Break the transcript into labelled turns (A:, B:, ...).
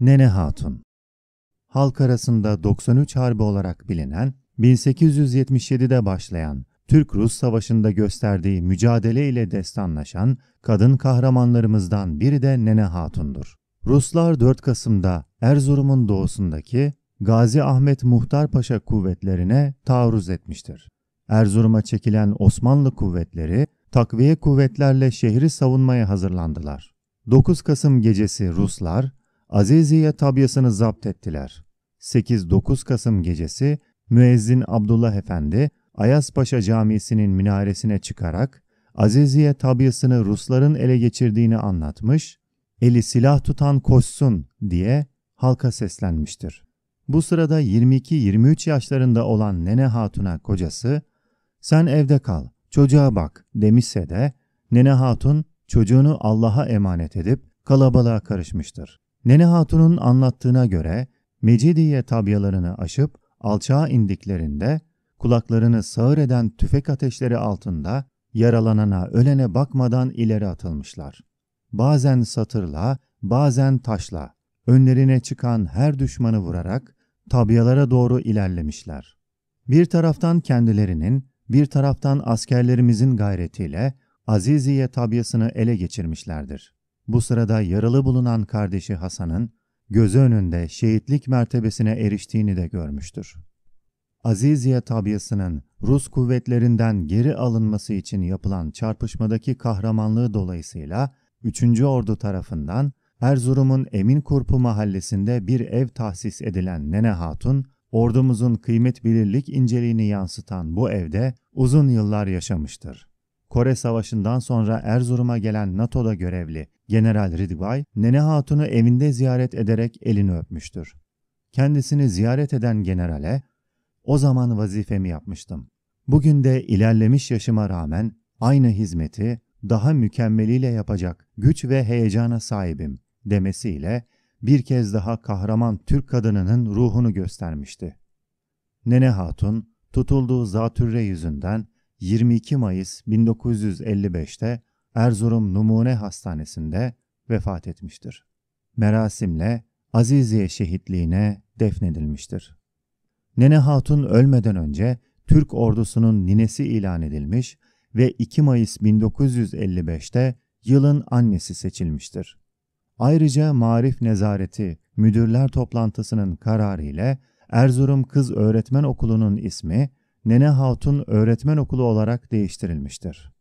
A: Nene Hatun Halk arasında 93 Harbi olarak bilinen, 1877'de başlayan Türk-Rus Savaşı'nda gösterdiği mücadele ile destanlaşan kadın kahramanlarımızdan biri de Nene Hatun'dur. Ruslar 4 Kasım'da Erzurum'un doğusundaki Gazi Ahmet Muhtar Paşa kuvvetlerine taarruz etmiştir. Erzurum'a çekilen Osmanlı kuvvetleri takviye kuvvetlerle şehri savunmaya hazırlandılar. 9 Kasım gecesi Ruslar Aziziye tabyasını zapt ettiler. 8-9 Kasım gecesi müezzin Abdullah Efendi Ayaspaşa Camisi'nin minaresine çıkarak Aziziye tabyasını Rusların ele geçirdiğini anlatmış, eli silah tutan koşsun diye halka seslenmiştir. Bu sırada 22-23 yaşlarında olan Nene Hatun'a kocası, sen evde kal, çocuğa bak demişse de Nene Hatun çocuğunu Allah'a emanet edip kalabalığa karışmıştır. Nene Hatun'un anlattığına göre Mecidiye tabyalarını aşıp alçağa indiklerinde kulaklarını sağır eden tüfek ateşleri altında yaralanana ölene bakmadan ileri atılmışlar. Bazen satırla, bazen taşla, önlerine çıkan her düşmanı vurarak tabyalara doğru ilerlemişler. Bir taraftan kendilerinin, bir taraftan askerlerimizin gayretiyle Aziziye tabyasını ele geçirmişlerdir. Bu sırada yaralı bulunan kardeşi Hasan'ın gözü önünde şehitlik mertebesine eriştiğini de görmüştür. Aziziye tabiyasının Rus kuvvetlerinden geri alınması için yapılan çarpışmadaki kahramanlığı dolayısıyla 3. Ordu tarafından Erzurum'un Eminkurpu mahallesinde bir ev tahsis edilen Nene Hatun, ordumuzun kıymet bilirlik inceliğini yansıtan bu evde uzun yıllar yaşamıştır. Kore Savaşı'ndan sonra Erzurum'a gelen NATO'da görevli General Ridgway, Nene Hatun'u evinde ziyaret ederek elini öpmüştür. Kendisini ziyaret eden generale, ''O zaman vazifemi yapmıştım. Bugün de ilerlemiş yaşıma rağmen aynı hizmeti daha mükemmeliyle yapacak güç ve heyecana sahibim.'' demesiyle bir kez daha kahraman Türk kadınının ruhunu göstermişti. Nene Hatun, tutulduğu zatürre yüzünden 22 Mayıs 1955'te Erzurum Numune Hastanesi'nde vefat etmiştir. Merasimle Aziziye şehitliğine defnedilmiştir. Nene Hatun ölmeden önce Türk ordusunun ninesi ilan edilmiş ve 2 Mayıs 1955'te yılın annesi seçilmiştir. Ayrıca Marif Nezareti Müdürler Toplantısı'nın kararı ile Erzurum Kız Öğretmen Okulu'nun ismi Nene Hatun Öğretmen Okulu olarak değiştirilmiştir.